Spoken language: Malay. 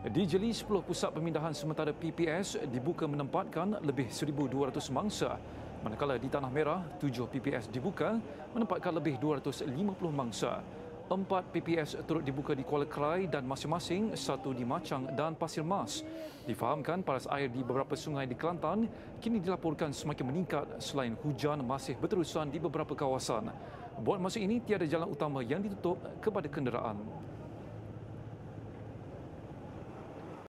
Di Jeli, 10 pusat pemindahan sementara PPS dibuka menempatkan lebih 1,200 mangsa. Manakala di Tanah Merah, 7 PPS dibuka menempatkan lebih 250 mangsa. Empat PPS turut dibuka di Kuala Kerai dan masing-masing satu di Macang dan Pasir Mas. Difahamkan paras air di beberapa sungai di Kelantan kini dilaporkan semakin meningkat selain hujan masih berterusan di beberapa kawasan. Buat masa ini, tiada jalan utama yang ditutup kepada kenderaan.